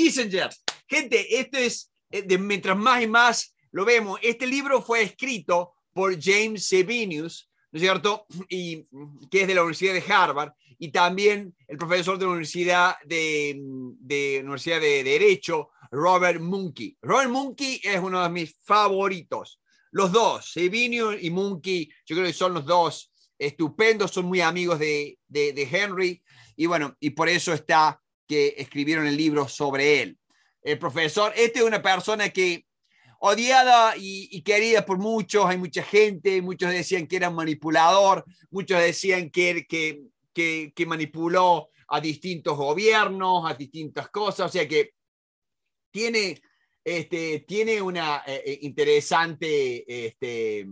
Kissinger. Gente, esto es, eh, mientras más y más lo vemos, este libro fue escrito por James Sebinius, ¿no es cierto? Y, que es de la Universidad de Harvard, y también el profesor de la Universidad de, Universidad de Derecho, Robert monkey Robert monkey es uno de mis favoritos. Los dos, Sebinius y monkey yo creo que son los dos estupendos, son muy amigos de, de, de Henry, y bueno, y por eso está que escribieron el libro sobre él. El profesor, este es una persona que odiada y, querida por muchos, hay mucha gente, muchos decían que era manipulador, muchos decían que, que, manipuló a distintos gobiernos, a distintas cosas, o sea que tiene, este, tiene una eh, eh, interesante este,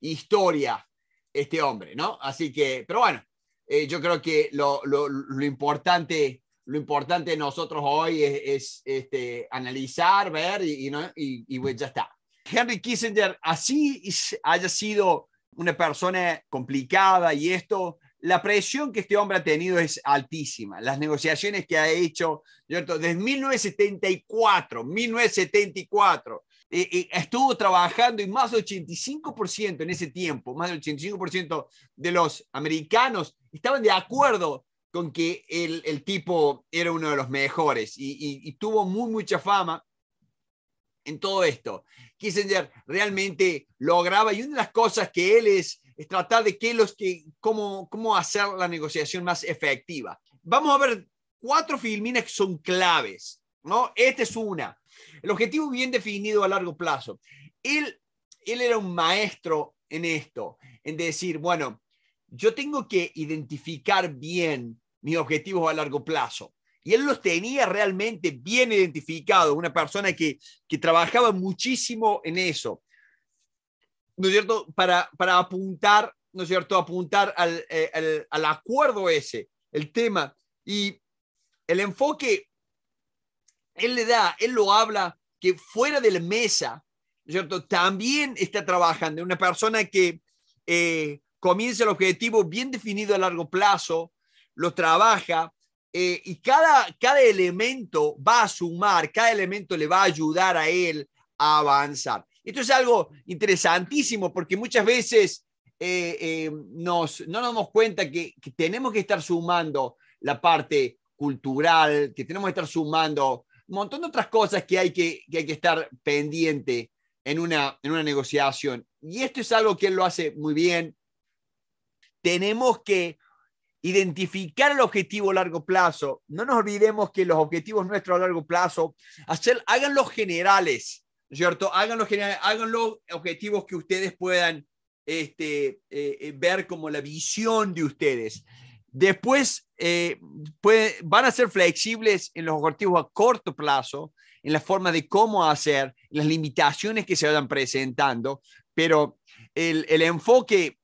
historia este hombre, ¿no? Así que, pero bueno, eh, yo creo que lo, lo, lo importante lo importante de nosotros hoy es, este, analizar, ver y, ¿no? y, y, pues ya está. Henry Kissinger, así haya sido una persona complicada y esto, la presión que este hombre ha tenido es altísima. Las negociaciones que ha hecho, Desde 1974, 1974, e, e, estuvo trabajando y más del 85% en ese tiempo, más del 85% de los americanos estaban de acuerdo con que el, tipo era uno de los mejores y, tuvo muy mucha fama en todo esto. Kissinger realmente lograba y una de las cosas que él es, tratar de que los que, cómo, cómo hacer la negociación más efectiva. Vamos a ver cuatro filminas que son claves, ¿no? Esta es una. El objetivo bien definido a largo plazo. Él, él era un maestro en esto, en decir, bueno, yo tengo que identificar bien mis objetivos a largo plazo. Y él los tenía realmente bien identificados, una persona que, trabajaba muchísimo en eso, ¿no es cierto? Para, para apuntar, ¿no es cierto? Apuntar eh, al, acuerdo ese, el tema. Y el enfoque, él le da, él lo habla que fuera de la mesa, ¿no es ¿cierto? También está trabajando una persona que eh, comienza el objetivo bien definido a largo plazo, lo trabaja eh, y cada, cada elemento va a sumar, cada elemento le va a ayudar a él a avanzar. Esto es algo interesantísimo porque muchas veces eh, eh, nos, no nos damos cuenta que, tenemos que estar sumando la parte cultural, que tenemos que estar sumando un montón de otras cosas que hay que, hay que estar pendiente en una, en una negociación. Y esto es algo que él lo hace muy bien, tenemos que identificar el objetivo a largo plazo. No nos olvidemos que los objetivos nuestros a largo plazo, hacer, háganlos generales, ¿cierto? Háganlos generales, objetivos que ustedes puedan este, eh, eh, ver como la visión de ustedes. Después eh, van a ser flexibles en los objetivos a corto plazo, en la forma de cómo hacer, las limitaciones que se vayan presentando, pero el, el enfoque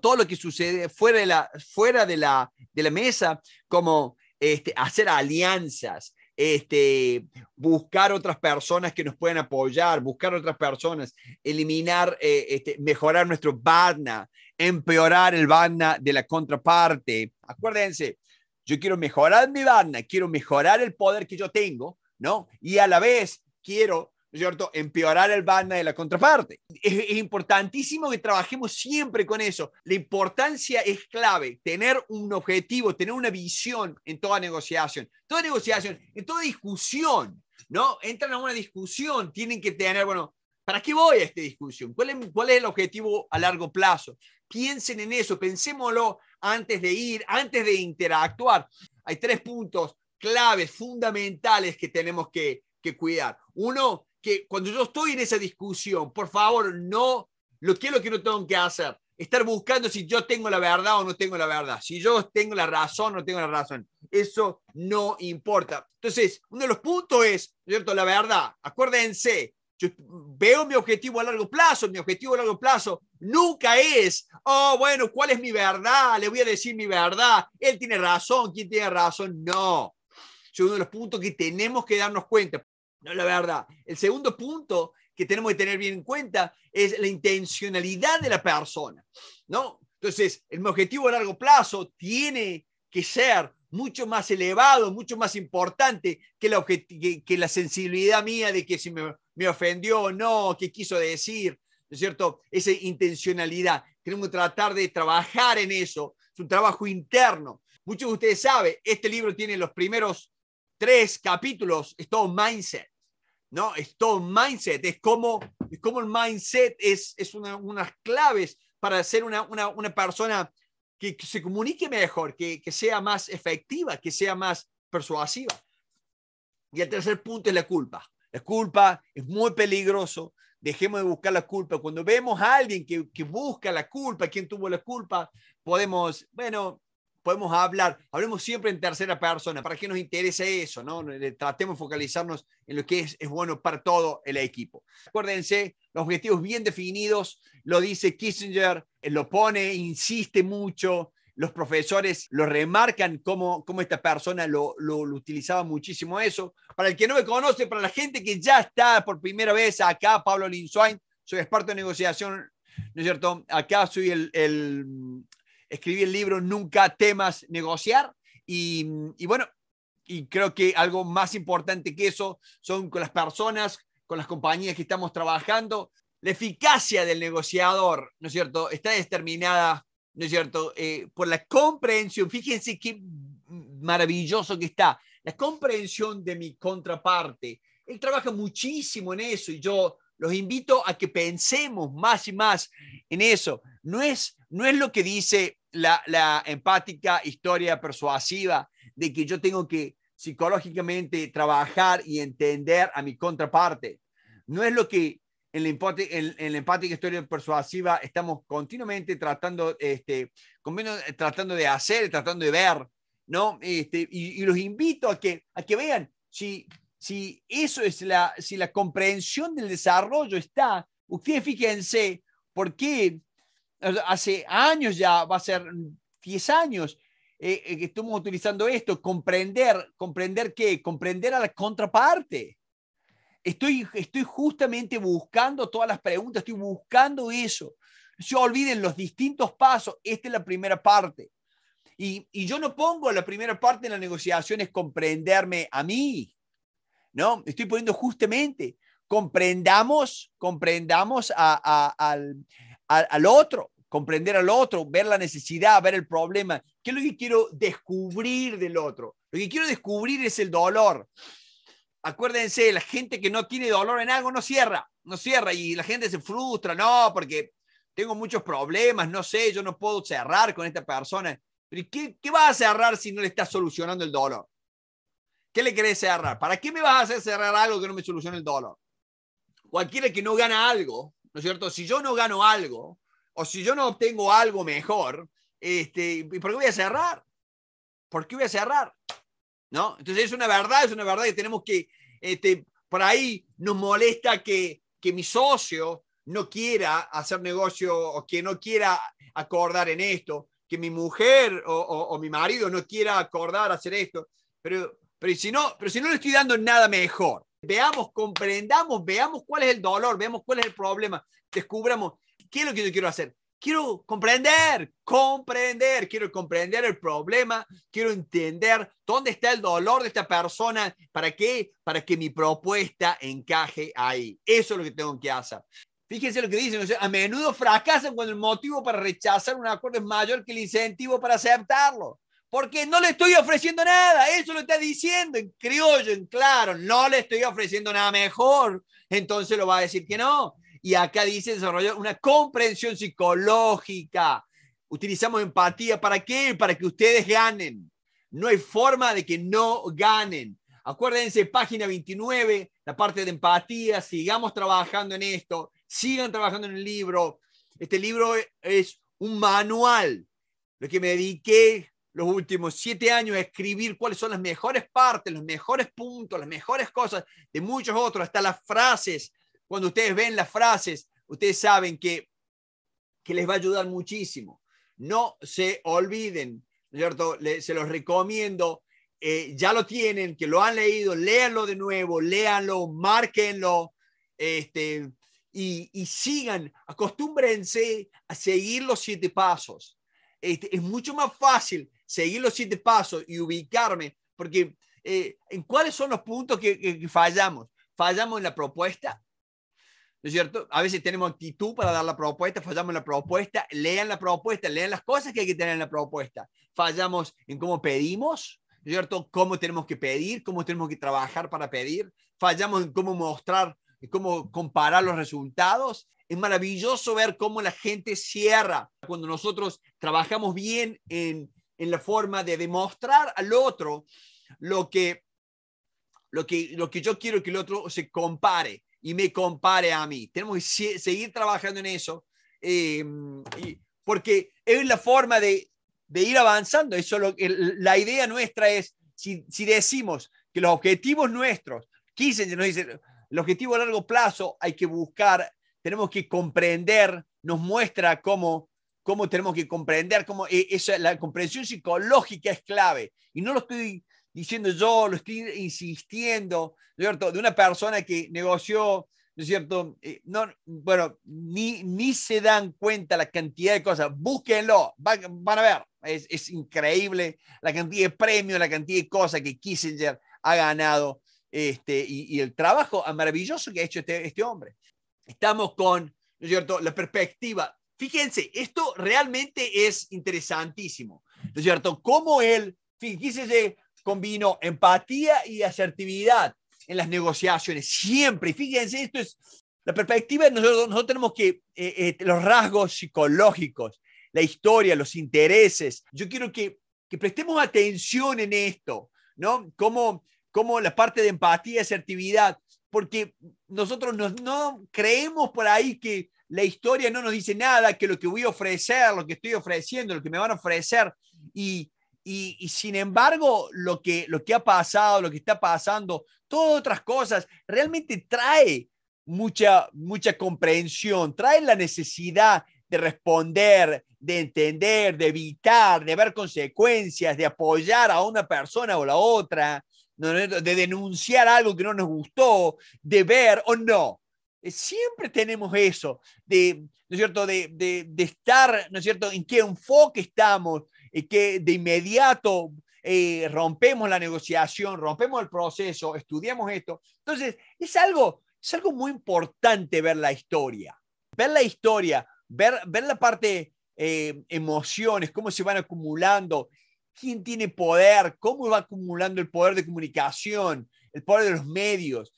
todo lo que sucede fuera de la, fuera de la, de la mesa, como este, hacer alianzas, este, buscar otras personas que nos puedan apoyar, buscar otras personas, eliminar, eh, este, mejorar nuestro BADNA, empeorar el BADNA de la contraparte. Acuérdense, yo quiero mejorar mi BADNA, quiero mejorar el poder que yo tengo, ¿no? Y a la vez quiero ¿no es cierto?, empeorar el banda de la contraparte. Es, importantísimo que trabajemos siempre con eso. La importancia es clave, tener un objetivo, tener una visión en toda negociación, toda negociación, en toda discusión, ¿no? Entran a una discusión, tienen que tener, bueno, ¿para qué voy a esta discusión? ¿Cuál es, cuál es el objetivo a largo plazo? Piensen en eso, pensémoslo antes de ir, antes de interactuar. Hay tres puntos claves, fundamentales que tenemos que, que cuidar. Uno, que cuando yo estoy en esa discusión, por favor, no, lo que es lo que no tengo que hacer, estar buscando si yo tengo la verdad o no tengo la verdad, si yo tengo la razón o no tengo la razón, eso no importa. Entonces, uno de los puntos es, ¿cierto? La verdad, acuérdense, yo veo mi objetivo a largo plazo, mi objetivo a largo plazo nunca es, oh, bueno, ¿cuál es mi verdad? Le voy a decir mi verdad, él tiene razón, ¿quién tiene razón? No. Es uno de los puntos que tenemos que darnos cuenta. No la verdad. El segundo punto que tenemos que tener bien en cuenta es la intencionalidad de la persona, ¿no? Entonces, el objetivo a largo plazo tiene que ser mucho más elevado, mucho más importante que la, que, la sensibilidad mía de que si me, me ofendió o no, qué quiso decir, ¿no es cierto? Esa intencionalidad. Tenemos que tratar de trabajar en eso. Es un trabajo interno. Muchos de ustedes saben, este libro tiene los primeros tres capítulos, es todo mindset. ¿no? Es todo un mindset, es como, es como el mindset es, es de unas claves para ser una, una, persona que, se comunique mejor, que, sea más efectiva, que sea más persuasiva. Y el tercer punto es la culpa. La culpa es muy peligroso. Dejemos de buscar la culpa. Cuando vemos a alguien que, que, busca la culpa, quién tuvo la culpa, podemos, bueno, podemos hablar, hablemos siempre en tercera persona, ¿para qué nos interesa eso? ¿no? Eh, tratemos de focalizarnos en lo que es, es bueno para todo el equipo. Acuérdense, los objetivos bien definidos, lo dice Kissinger, eh, lo pone, insiste mucho, los profesores lo remarcan como, como esta persona lo, lo, utilizaba muchísimo eso. Para el que no me conoce, para la gente que ya está por primera vez acá, Pablo Linsuain, soy experto en negociación, ¿no es cierto? Acá soy el escribí el libro Nunca temas negociar. Y, bueno, y creo que algo más importante que eso son con las personas, con las compañías que estamos trabajando. La eficacia del negociador, ¿no es cierto?, está determinada, ¿no es cierto?, eh, por la comprensión. Fíjense qué maravilloso que está, la comprensión de mi contraparte. Él trabaja muchísimo en eso y yo los invito a que pensemos más y más en eso. No es, no es lo que dice la, empática historia persuasiva de que yo tengo que psicológicamente trabajar y entender a mi contraparte. No es lo que en la, la empática historia persuasiva estamos continuamente tratando, este, tratando de hacer, tratando de ver, ¿no? Este, y, los invito a que, a que vean si, si eso es la, si la comprensión del desarrollo está, ustedes fíjense por qué hace años ya, va a ser 10 años eh, eh, que estamos utilizando esto, comprender, comprender qué, comprender a la contraparte. Estoy, estoy justamente buscando todas las preguntas, estoy buscando eso. Se olviden los distintos pasos, esta es la primera parte. Y, yo no pongo la primera parte en la negociación es comprenderme a mí. No, estoy poniendo justamente, comprendamos, comprendamos a, al, al, otro, comprender al otro, ver la necesidad, ver el problema. ¿Qué es lo que quiero descubrir del otro? Lo que quiero descubrir es el dolor. Acuérdense, la gente que no tiene dolor en algo no cierra, no cierra y la gente se frustra, no, porque tengo muchos problemas, no sé, yo no puedo cerrar con esta persona. Pero ¿qué, qué vas a cerrar si no le estás solucionando el dolor? ¿Qué le querés cerrar? ¿Para qué me vas a hacer cerrar algo que no me soluciona el dolor? Cualquiera que no gana algo ¿no es cierto? Si yo no gano algo o si yo no obtengo algo mejor, este, ¿por qué voy a cerrar? ¿Por qué voy a cerrar? ¿No? Entonces es una verdad, es una verdad que tenemos que, este, por ahí nos molesta que, que mi socio no quiera hacer negocio o que no quiera acordar en esto, que mi mujer o, mi marido no quiera acordar hacer esto, pero, pero, si no, pero si no le estoy dando nada mejor, veamos, comprendamos, veamos cuál es el dolor, veamos cuál es el problema, descubramos qué es lo que yo quiero hacer. Quiero comprender, comprender, quiero comprender el problema, quiero entender dónde está el dolor de esta persona, para qué, para que mi propuesta encaje ahí. Eso es lo que tengo que hacer. Fíjense lo que dicen, a menudo fracasan cuando el motivo para rechazar un acuerdo es mayor que el incentivo para aceptarlo. Porque no le estoy ofreciendo nada, eso lo está diciendo en criollo, en claro, no le estoy ofreciendo nada mejor, entonces lo va a decir que no. Y acá dice desarrollar una comprensión psicológica. Utilizamos empatía, ¿para qué? Para que ustedes ganen. No hay forma de que no ganen. Acuérdense, página 29, la parte de empatía, sigamos trabajando en esto, sigan trabajando en el libro. Este libro es un manual. Lo que me dediqué los últimos siete años escribir cuáles son las mejores partes, los mejores puntos, las mejores cosas de muchos otros, hasta las frases. Cuando ustedes ven las frases, ustedes saben que, que les va a ayudar muchísimo. No se olviden, ¿cierto? se los recomiendo. Eh, ya lo tienen, que lo han leído, léanlo de nuevo, léanlo, márquenlo, este, y, sigan, acostúmbrense a seguir los siete pasos. Este, es mucho más fácil seguir los siete pasos y ubicarme, porque eh, ¿en cuáles son los puntos que, fallamos? Fallamos en la propuesta, ¿no es cierto? A veces tenemos actitud para dar la propuesta, fallamos en la propuesta, lean la propuesta, lean las cosas que hay que tener en la propuesta, fallamos en cómo pedimos, ¿no es cierto? Cómo tenemos que pedir, cómo tenemos que trabajar para pedir, fallamos en cómo mostrar, en cómo comparar los resultados, es maravilloso ver cómo la gente cierra. Cuando nosotros trabajamos bien en en la forma de demostrar al otro lo que, lo que, lo que yo quiero que el otro se compare y me compare a mí. Tenemos que seguir trabajando en eso, em, porque es la forma de, de ir avanzando. Eso lo, la idea nuestra es, si, si, decimos que los objetivos nuestros, quise nos dice, el objetivo a largo plazo hay que buscar, tenemos que comprender, nos muestra cómo cómo tenemos que comprender, cómo eh, esa, la comprensión psicológica es clave. Y no lo estoy diciendo yo, lo estoy insistiendo, ¿no es cierto? De una persona que negoció, ¿no es cierto? Eh, no, bueno, ni, ni se dan cuenta la cantidad de cosas. Búsquenlo, van, a ver. Es, es, increíble la cantidad de premios, la cantidad de cosas que Kissinger ha ganado este, y, y el trabajo maravilloso que ha hecho este, este hombre. Estamos con, ¿no es cierto?, la perspectiva Fíjense, esto realmente es interesantísimo, ¿no es cierto? Cómo él, fíjense, combinó empatía y asertividad en las negociaciones, siempre. Fíjense, esto es la perspectiva, nosotros, nosotros tenemos que eh, eh, los rasgos psicológicos, la historia, los intereses. Yo quiero que, prestemos atención en esto, ¿no? Como, como la parte de empatía y asertividad, porque nosotros no creemos por ahí que la historia no nos dice nada, que lo que voy a ofrecer, lo que estoy ofreciendo, lo que me van a ofrecer, y, sin embargo, lo que, lo que ha pasado, lo que está pasando, todas otras cosas, realmente trae mucha, mucha comprensión, trae la necesidad de responder, de entender, de evitar, de ver consecuencias, de apoyar a una persona o la otra, de denunciar algo que no nos gustó, de ver o no. Eh, siempre tenemos eso, de, ¿no es cierto?, de, estar, ¿no es cierto?, en qué enfoque estamos, y eh, que de inmediato eh, rompemos la negociación, rompemos el proceso, estudiamos esto. Entonces, es algo, es algo muy importante ver la historia, ver la historia, ver, ver la parte emociones, cómo se van acumulando, quién tiene poder, cómo va acumulando el poder de comunicación, el poder de los medios,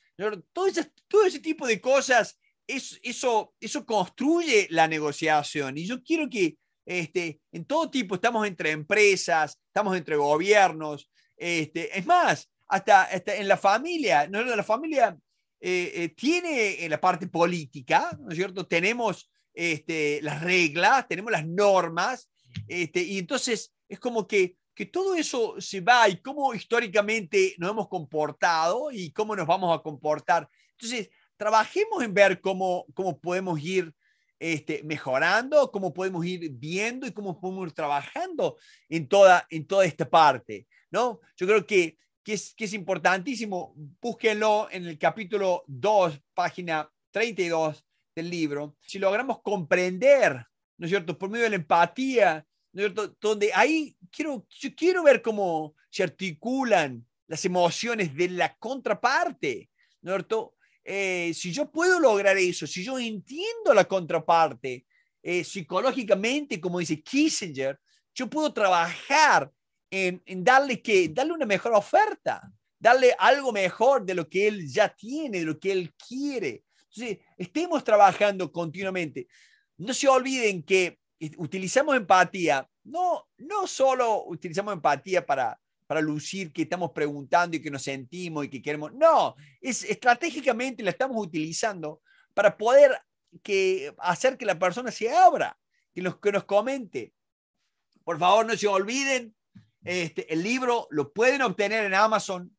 todo ese, todo ese tipo de cosas, eso, eso, construye la negociación. Y yo quiero que este, en todo tipo, estamos entre empresas, estamos entre gobiernos, este, es más, hasta, en la familia, ¿no? la familia eh, eh, tiene eh, la parte política, ¿no es cierto? Tenemos este, las reglas, tenemos las normas, este, y entonces es como que que todo eso se va y cómo históricamente nos hemos comportado y cómo nos vamos a comportar. Entonces, trabajemos en ver cómo, cómo podemos ir este, mejorando, cómo podemos ir viendo y cómo podemos ir trabajando en toda, en toda esta parte. ¿no? Yo creo que, que, es, que es importantísimo. Búsquenlo en el capítulo 2, página 32 del libro. Si logramos comprender, ¿no es cierto?, por medio de la empatía, donde ahí quiero, yo quiero ver cómo se articulan las emociones de la contraparte, ¿no eh, si yo puedo lograr eso, si yo entiendo la contraparte eh, psicológicamente, como dice Kissinger, yo puedo trabajar en, darle, que, darle una mejor oferta, darle algo mejor de lo que él ya tiene, de lo que él quiere. Entonces, estemos trabajando continuamente. No se olviden que utilizamos empatía, no, no solo utilizamos empatía para, para lucir que estamos preguntando y que nos sentimos y que queremos, no, es, estratégicamente la estamos utilizando para poder que, hacer que la persona se abra, que, nos que nos comente. Por favor, no se olviden, este, el libro lo pueden obtener en Amazon,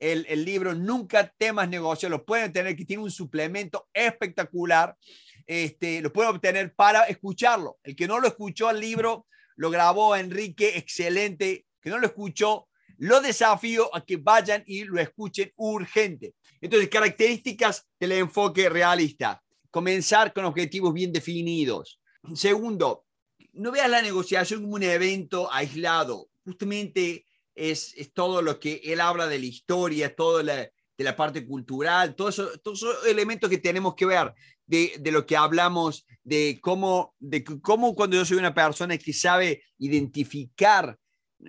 el, el, libro Nunca temas negocios, lo pueden tener, que tiene un suplemento espectacular este, lo pueden obtener para escucharlo. El que no lo escuchó al libro, lo grabó Enrique, excelente. Que no lo escuchó, lo desafío a que vayan y lo escuchen urgente. Entonces, características del enfoque realista. Comenzar con objetivos bien definidos. Segundo, no veas la negociación como un evento aislado. Justamente es, todo lo que él habla de la historia, todo la, de la parte cultural, todos esos elementos que tenemos que ver de, lo que hablamos, de cómo, de cómo cuando yo soy una persona que sabe identificar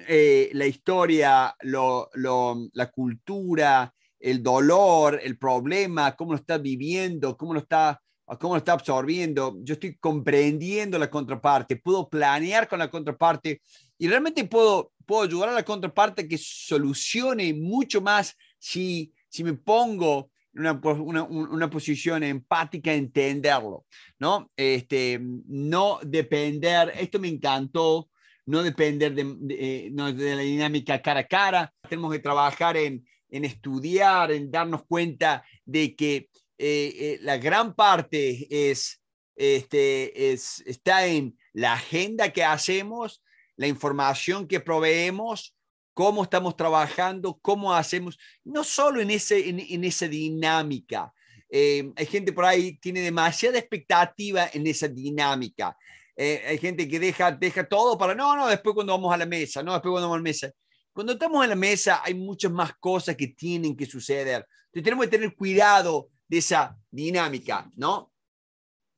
eh, la historia, la cultura, el dolor, el problema, cómo lo está viviendo, cómo lo está, cómo está absorbiendo. Yo estoy comprendiendo la contraparte, puedo planear con la contraparte y realmente puedo, puedo ayudar a la contraparte que solucione mucho más si, si me pongo una, una, una, posición empática, entenderlo, ¿no? Este, no depender, esto me encantó, no depender de, de eh, la dinámica cara a cara, tenemos que trabajar en, estudiar, en darnos cuenta de que eh, eh, la gran parte es, este, es, está en la agenda que hacemos, la información que proveemos cómo estamos trabajando, cómo hacemos, no solo en, ese, en, en esa dinámica. Eh, hay gente por ahí tiene demasiada expectativa en esa dinámica. Eh, hay gente que deja, deja todo para, no, no, después cuando vamos a la mesa, no, después cuando vamos a la mesa. Cuando estamos en la mesa hay muchas más cosas que tienen que suceder. Entonces tenemos que tener cuidado de esa dinámica, ¿no?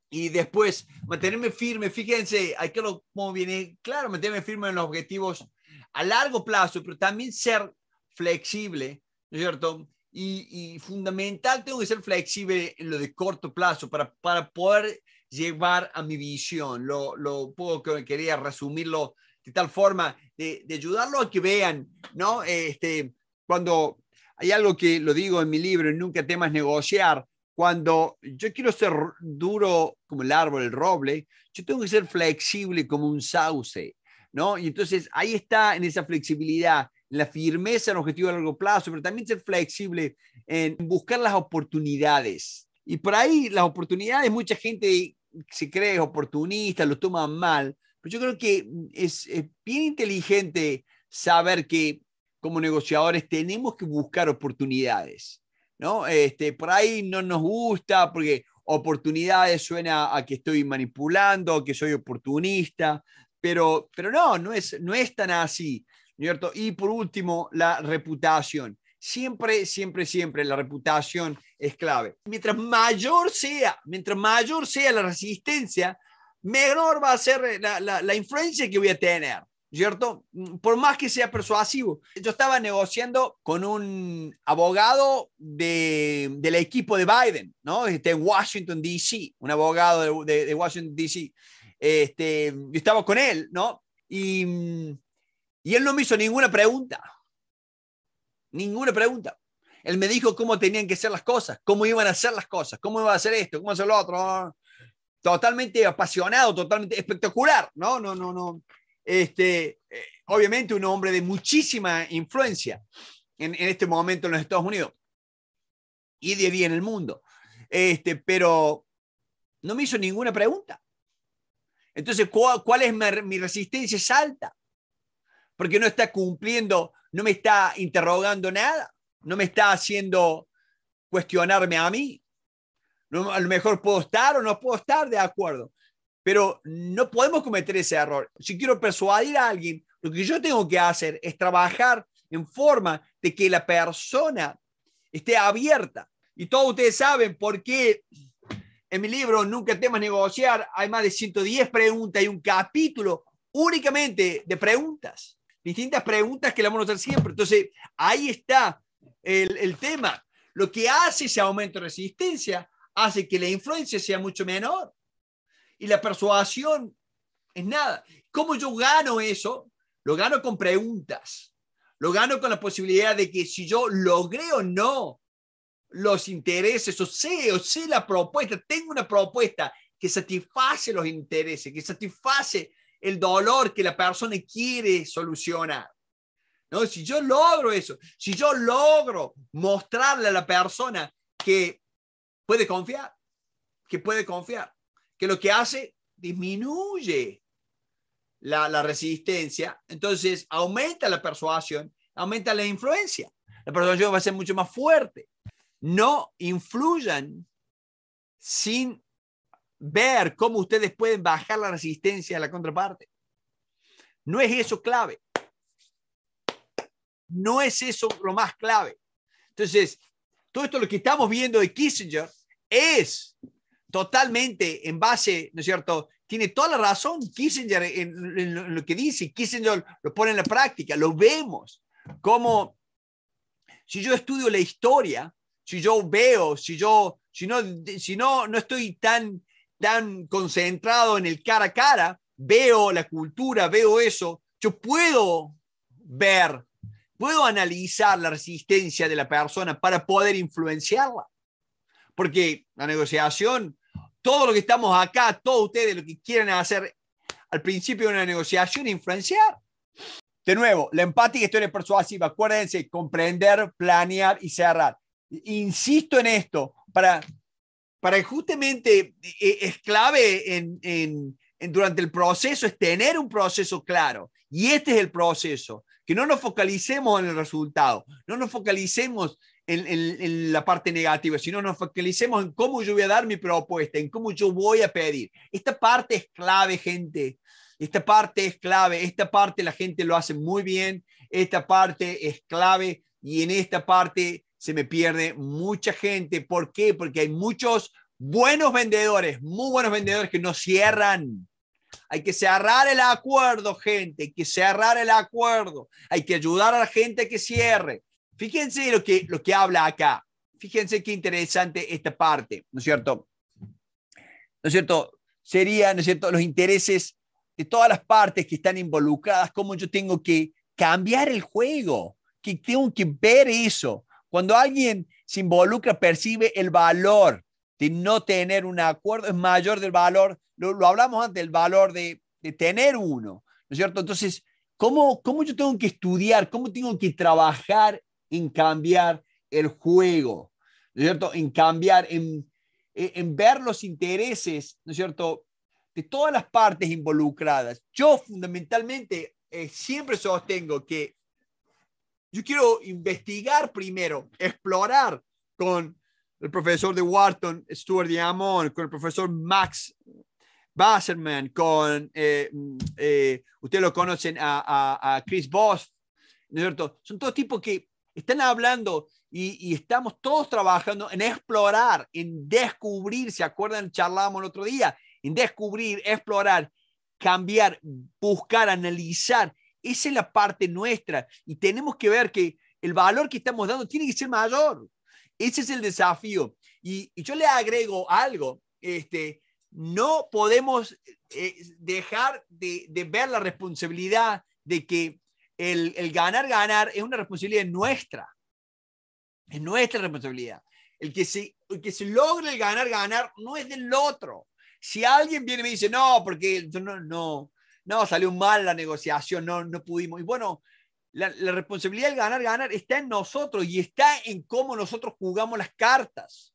Y después, mantenerme firme, fíjense, que lo, como viene, claro, mantenerme firme en los objetivos a largo plazo, pero también ser flexible, ¿no es cierto? Y, y, fundamental, tengo que ser flexible en lo de corto plazo para, para poder llevar a mi visión, lo, lo poco que quería resumirlo de tal forma, de, ayudarlo a que vean, ¿no? Este, cuando hay algo que lo digo en mi libro, Nunca temas negociar, cuando yo quiero ser duro como el árbol, el roble, yo tengo que ser flexible como un sauce. ¿no? Y entonces ahí está en esa flexibilidad, la firmeza en objetivo a largo plazo, pero también ser flexible en buscar las oportunidades. Y por ahí las oportunidades, mucha gente se cree oportunista, lo toma mal, pero yo creo que es, es bien inteligente saber que como negociadores tenemos que buscar oportunidades, ¿no? Este, por ahí no nos gusta porque oportunidades suena a que estoy manipulando, que soy oportunista, pero, no, no es, no es tan así, ¿cierto? Y por último, la reputación. Siempre, siempre, siempre la reputación es clave. Mientras mayor sea, mientras mayor sea la resistencia, menor va a ser eh, la, influencia que voy a tener. ¿cierto? Mm, por más que sea persuasivo. Yo estaba negociando con un abogado del equipo de Biden, ¿no? de este, en Washington, D.C., un abogado de Washington, D.C este, yo estaba con él, ¿no? Y, y él no me hizo ninguna pregunta, ninguna pregunta. Él me dijo cómo tenían que ser las cosas, cómo iban a hacer las cosas, cómo iba a hacer esto, cómo hacer lo otro. Totalmente apasionado, totalmente espectacular, ¿no? No, no, no. Este, eh, obviamente un hombre de muchísima influencia en, este momento en los Estados Unidos y de ahí en el mundo. Este, pero no me hizo ninguna pregunta. Entonces, ¿cuál, es mi, resistencia? Es alta, porque no está cumpliendo, no me está interrogando nada, no me está haciendo cuestionarme a mí. No, a lo mejor puedo estar o no puedo estar de acuerdo, pero no podemos cometer ese error. Si quiero persuadir a alguien, lo que yo tengo que hacer es trabajar en forma de que la persona esté abierta. Y todos ustedes saben por qué en mi libro, Nunca temas negociar, hay más de 110 preguntas y un capítulo únicamente de preguntas, distintas preguntas que le vamos a hacer siempre. Entonces, ahí está el, el tema. Lo que hace ese aumento de resistencia hace que la influencia sea mucho menor y la persuasión es nada. ¿Cómo yo gano eso? Lo gano con preguntas. Lo gano con la posibilidad de que si yo logré o no los intereses, o sé, o sé la propuesta, tengo una propuesta que satisface los intereses, que satisface el dolor que la persona quiere solucionar. ¿No? Si yo logro eso, si yo logro mostrarle a la persona que puede confiar, que puede confiar, que lo que hace disminuye la resistencia, entonces aumenta la persuasión, aumenta la influencia. La persuasión va a ser mucho más fuerte no influyan sin ver cómo ustedes pueden bajar la resistencia de la contraparte. No es eso clave. No es eso lo más clave. Entonces, todo esto lo que estamos viendo de Kissinger es totalmente en base, ¿no es cierto? Tiene toda la razón Kissinger en lo que dice. Kissinger lo pone en la práctica, lo vemos. Como si yo estudio la historia, si yo veo, si yo, si no, si no, no estoy tan, tan concentrado en el cara a cara, veo la cultura, veo eso, yo puedo ver, puedo analizar la resistencia de la persona para poder influenciarla. Porque la negociación, todo lo que estamos acá, todos ustedes lo que quieren hacer al principio de una negociación, influenciar. De nuevo, la empática historia persuasiva, acuérdense, comprender, planear y cerrar insisto en esto, para, para justamente eh, es clave en, durante el proceso, es tener un proceso claro. Y este es el proceso, que no nos focalicemos en el resultado, no nos focalicemos en, en, la parte negativa, sino nos focalicemos en cómo yo voy a dar mi propuesta, en cómo yo voy a pedir. Esta parte es clave, gente. Esta parte es clave. Esta parte la gente lo hace muy bien. Esta parte es clave y en esta parte se me pierde mucha gente. ¿Por qué? Porque hay muchos buenos vendedores, muy buenos vendedores que no cierran. Hay que cerrar el acuerdo, gente. Hay que cerrar el acuerdo. Hay que ayudar a la gente que cierre. Fíjense lo que, lo que habla acá. Fíjense qué interesante esta parte, ¿no es cierto? ¿No es cierto? Serían, ¿no es cierto?, los intereses de todas las partes que están involucradas, cómo yo tengo que cambiar el juego, que tengo que ver eso, cuando alguien se involucra, percibe el valor de no tener un acuerdo, es mayor del valor, lo, hablamos antes, el valor de, de, tener uno, ¿no es cierto? Entonces, ¿cómo, ¿cómo yo tengo que estudiar, cómo tengo que trabajar en cambiar el juego, ¿no es cierto? En cambiar, en, en ver los intereses, ¿no es cierto? De todas las partes involucradas. Yo fundamentalmente eh, siempre sostengo que yo quiero investigar primero, explorar con el profesor de Wharton, Stuart Diamond, con el profesor Max Basserman, con, eh, mm, eh, ustedes lo conocen, a, a, a Chris Voss, ¿no es cierto? Son todos tipos que están hablando y, y, estamos todos trabajando en explorar, en descubrir, ¿se acuerdan? Charlábamos el otro día, en descubrir, explorar, cambiar, buscar, analizar esa es la parte nuestra y tenemos que ver que el valor que estamos dando tiene que ser mayor. Ese es el desafío. Y, yo le agrego algo, este, no podemos eh, dejar de, ver la responsabilidad de que el, ganar, ganar es una responsabilidad nuestra. Es nuestra responsabilidad. El que se, que se logre el ganar, ganar no es del otro. Si alguien viene y me dice, no, porque yo no, no, no, salió mal la negociación, no, no pudimos. Y bueno, la, responsabilidad del ganar, ganar está en nosotros y está en cómo nosotros jugamos las cartas.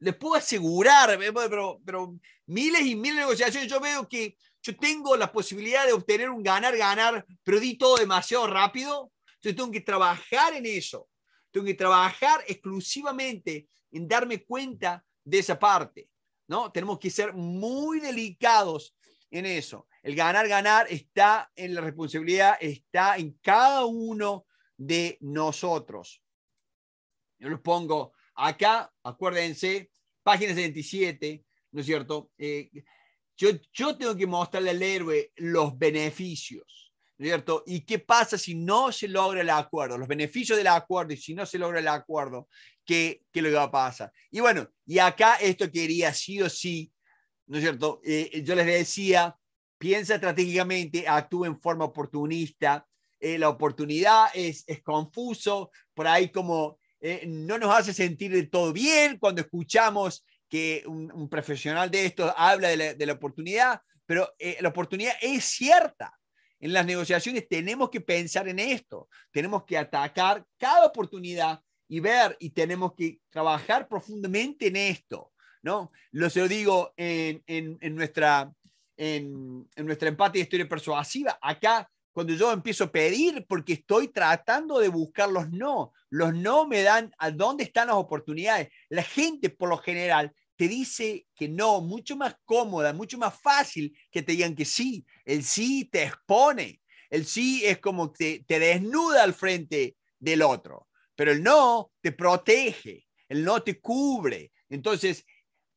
Les puedo asegurar, eh, pero, pero miles y miles de negociaciones, yo veo que yo tengo la posibilidad de obtener un ganar, ganar, pero di todo demasiado rápido. Entonces tengo que trabajar en eso. Tengo que trabajar exclusivamente en darme cuenta de esa parte. ¿no? Tenemos que ser muy delicados en eso. El ganar, ganar está en la responsabilidad, está en cada uno de nosotros. Yo los pongo acá, acuérdense, página 77, ¿no es cierto? Eh, yo, yo tengo que mostrarle al héroe los beneficios. ¿no es ¿cierto? ¿Y qué pasa si no se logra el acuerdo? Los beneficios del acuerdo y si no se logra el acuerdo, ¿qué, qué que va a pasar? Y bueno, y acá esto quería sí o sí, ¿no es cierto? Eh, yo les decía piensa estratégicamente, actúa en forma oportunista. Eh, la oportunidad es, es confuso, por ahí como eh, no nos hace sentir de todo bien cuando escuchamos que un, profesional de esto habla de la, de la oportunidad, pero eh, la oportunidad es cierta. En las negociaciones tenemos que pensar en esto, tenemos que atacar cada oportunidad y ver y tenemos que trabajar profundamente en esto, ¿no? Lo se lo digo en, en, en nuestra en, nuestra empatía de historia persuasiva. Acá, cuando yo empiezo a pedir, porque estoy tratando de buscar los no, los no me dan a dónde están las oportunidades. La gente, por lo general, te dice que no, mucho más cómoda, mucho más fácil que te digan que sí. El sí te expone, el sí es como que te, te desnuda al frente del otro, pero el no te protege, el no te cubre. Entonces,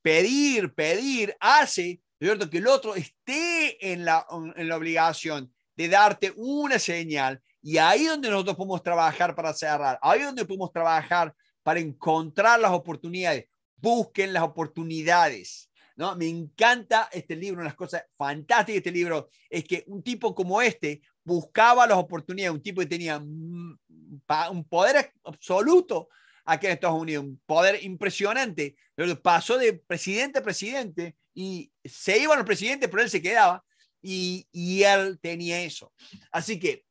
pedir, pedir hace que el otro esté en la, obligación de darte una señal y ahí donde nosotros podemos trabajar para cerrar, ahí donde podemos trabajar para encontrar las oportunidades, busquen las oportunidades. ¿no? Me encanta este libro, una las cosas fantásticas de este libro es que un tipo como este buscaba las oportunidades, un tipo que tenía un poder absoluto aquí en Estados Unidos, un poder impresionante. Pero pasó de presidente a presidente y se iban al presidente pero él se quedaba y, y él tenía eso. Así que,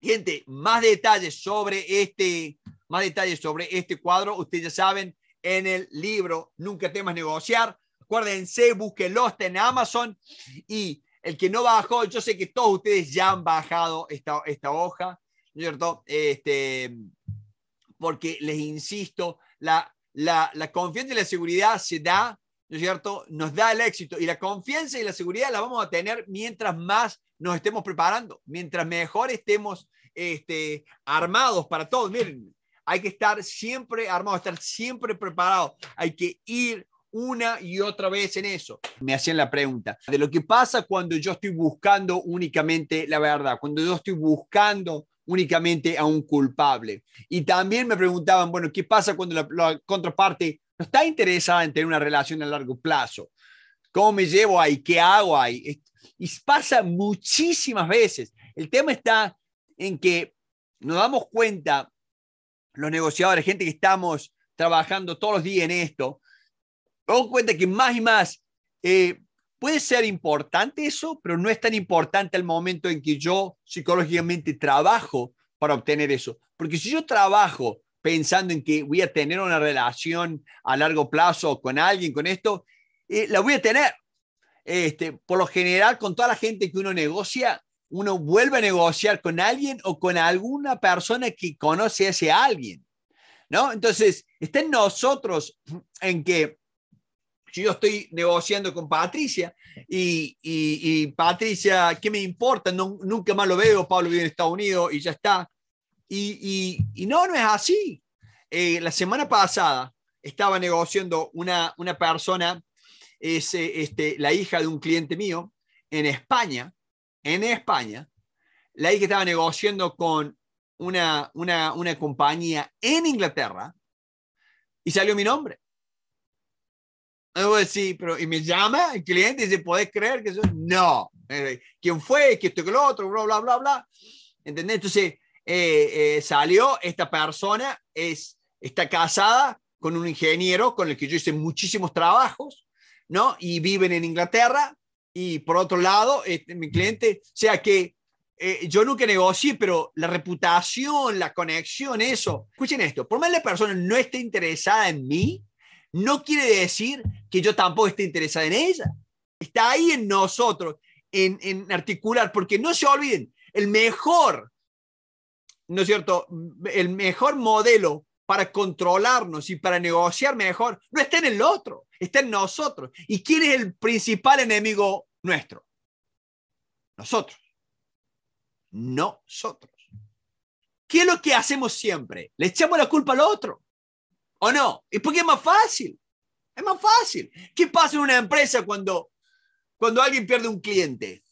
gente, más detalles sobre este, más detalles sobre este cuadro, ustedes ya saben, en el libro Nunca temas negociar. Acuérdense, búsquenlo en Amazon y el que no bajó, yo sé que todos ustedes ya han bajado esta, esta hoja, cierto? Este, porque les insisto, la, la, la confianza y la seguridad se da, ¿no es cierto? Nos da el éxito y la confianza y la seguridad la vamos a tener mientras más nos estemos preparando, mientras mejor estemos este, armados para todo. Miren, hay que estar siempre armados, estar siempre preparados, hay que ir una y otra vez en eso. Me hacían la pregunta de lo que pasa cuando yo estoy buscando únicamente la verdad, cuando yo estoy buscando únicamente a un culpable. Y también me preguntaban, bueno, ¿qué pasa cuando la, contraparte no está interesada en tener una relación a largo plazo? ¿Cómo me llevo ahí? ¿Qué hago ahí? Y pasa muchísimas veces. El tema está en que nos damos cuenta, los negociadores, gente que estamos trabajando todos los días en esto, nos damos cuenta que más y más eh, Puede ser importante eso, pero no es tan importante el momento en que yo psicológicamente trabajo para obtener eso. Porque si yo trabajo pensando en que voy a tener una relación a largo plazo con alguien, con esto, eh, la voy a tener. Este, por lo general, con toda la gente que uno negocia, uno vuelve a negociar con alguien o con alguna persona que conoce a ese alguien. ¿no? Entonces, está en nosotros en que yo estoy negociando con Patricia y, Patricia, ¿qué me importa? No, nunca más lo veo, Pablo vive en Estados Unidos y ya está. Y, no, no es así. Eh, la semana pasada estaba negociando una, una persona, es eh, este, la hija de un cliente mío en España, en España, la hija estaba negociando con una, una, una compañía en Inglaterra y salió mi nombre sí, pero y me llama el cliente y dice, ¿podés creer que eso? No. Eh, ¿Quién fue? ¿Qué esto que lo otro? Bla, bla, bla, bla. ¿Entendés? Entonces, eh, eh, salió esta persona, es, está casada con un ingeniero con el que yo hice muchísimos trabajos, ¿no? Y viven en Inglaterra. Y por otro lado, este, mi cliente, o sea que yo nunca negocié, pero la reputación, la conexión, eso. Escuchen esto, por más la persona no esté interesada en mí, no quiere decir que yo tampoco esté interesado en ella. Está ahí en nosotros, en, en articular, porque no se olviden, el mejor, ¿no es cierto? El mejor modelo para controlarnos y para negociar mejor no está en el otro, está en nosotros. ¿Y quién es el principal enemigo nuestro? Nosotros. Nosotros. ¿Qué es lo que hacemos siempre? Le echamos la culpa al otro. ¿O no? Es porque es más fácil. Es más fácil. ¿Qué pasa en una empresa cuando, cuando alguien pierde un cliente?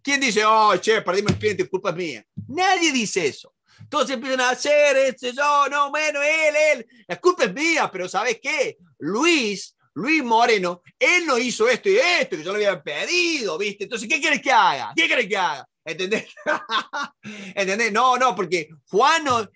¿Quién dice, oh, che, perdimos el cliente, culpa mía? Nadie dice eso. Todos empiezan a hacer, este, yo, oh, no, bueno, él, él. La culpa es mía, pero ¿sabes qué? Luis, Luis Moreno, él no hizo esto y esto, que yo le había pedido, ¿viste? Entonces, ¿qué quieres que haga? ¿Qué quieres que haga? ¿Entendés? ¿Entendés? No, no, porque Juan no,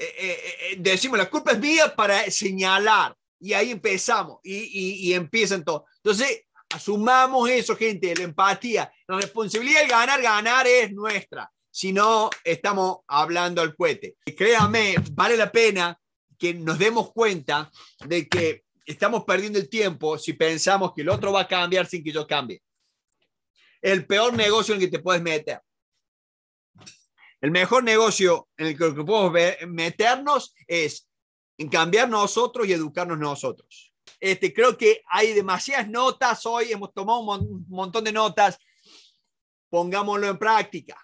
eh, eh, eh, decimos, la culpa es mía para señalar. Y ahí empezamos y, y, empiezan todo. Entonces, asumamos eso, gente, la empatía. La responsabilidad de ganar, ganar es nuestra. Si no, estamos hablando al cohete. Y créame, vale la pena que nos demos cuenta de que estamos perdiendo el tiempo si pensamos que el otro va a cambiar sin que yo cambie. El peor negocio en el que te puedes meter. El mejor negocio en el que podemos meternos es en cambiar nosotros y educarnos nosotros. Este, creo que hay demasiadas notas hoy, hemos tomado un montón de notas. Pongámoslo en práctica,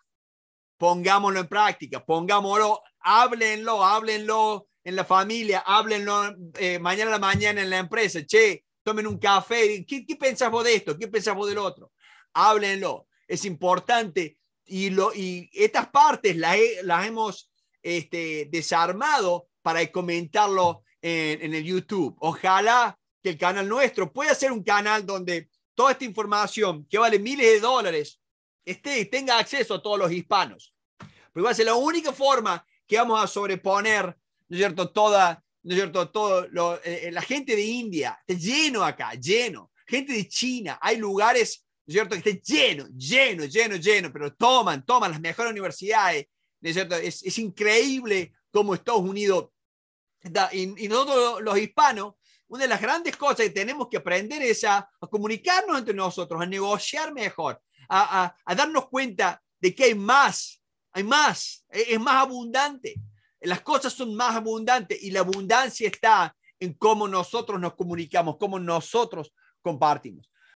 pongámoslo en práctica, pongámoslo, háblenlo, háblenlo en la familia, háblenlo eh, mañana a la mañana en la empresa, che, tomen un café, ¿qué, qué pensás de esto? ¿Qué pensamos del otro? Háblenlo, es importante y, lo, y estas partes las, hemos este, desarmado para comentarlo en, el YouTube. Ojalá que el canal nuestro pueda ser un canal donde toda esta información que vale miles de dólares esté, tenga acceso a todos los hispanos. Porque va a ser la única forma que vamos a sobreponer, ¿no es cierto?, toda, ¿no es cierto?, todo eh, eh, la gente de India, lleno acá, lleno, gente de China, hay lugares es cierto? Que esté lleno, lleno, lleno, lleno, pero toman, toman las mejores universidades, ¿no es cierto? Es, increíble cómo Estados Unidos, y, nosotros los hispanos, una de las grandes cosas que tenemos que aprender es a, comunicarnos entre nosotros, a negociar mejor, a, darnos cuenta de que hay más, hay más, e, es más abundante, las cosas son más abundantes y la abundancia está en cómo nosotros nos comunicamos, cómo nosotros compartimos.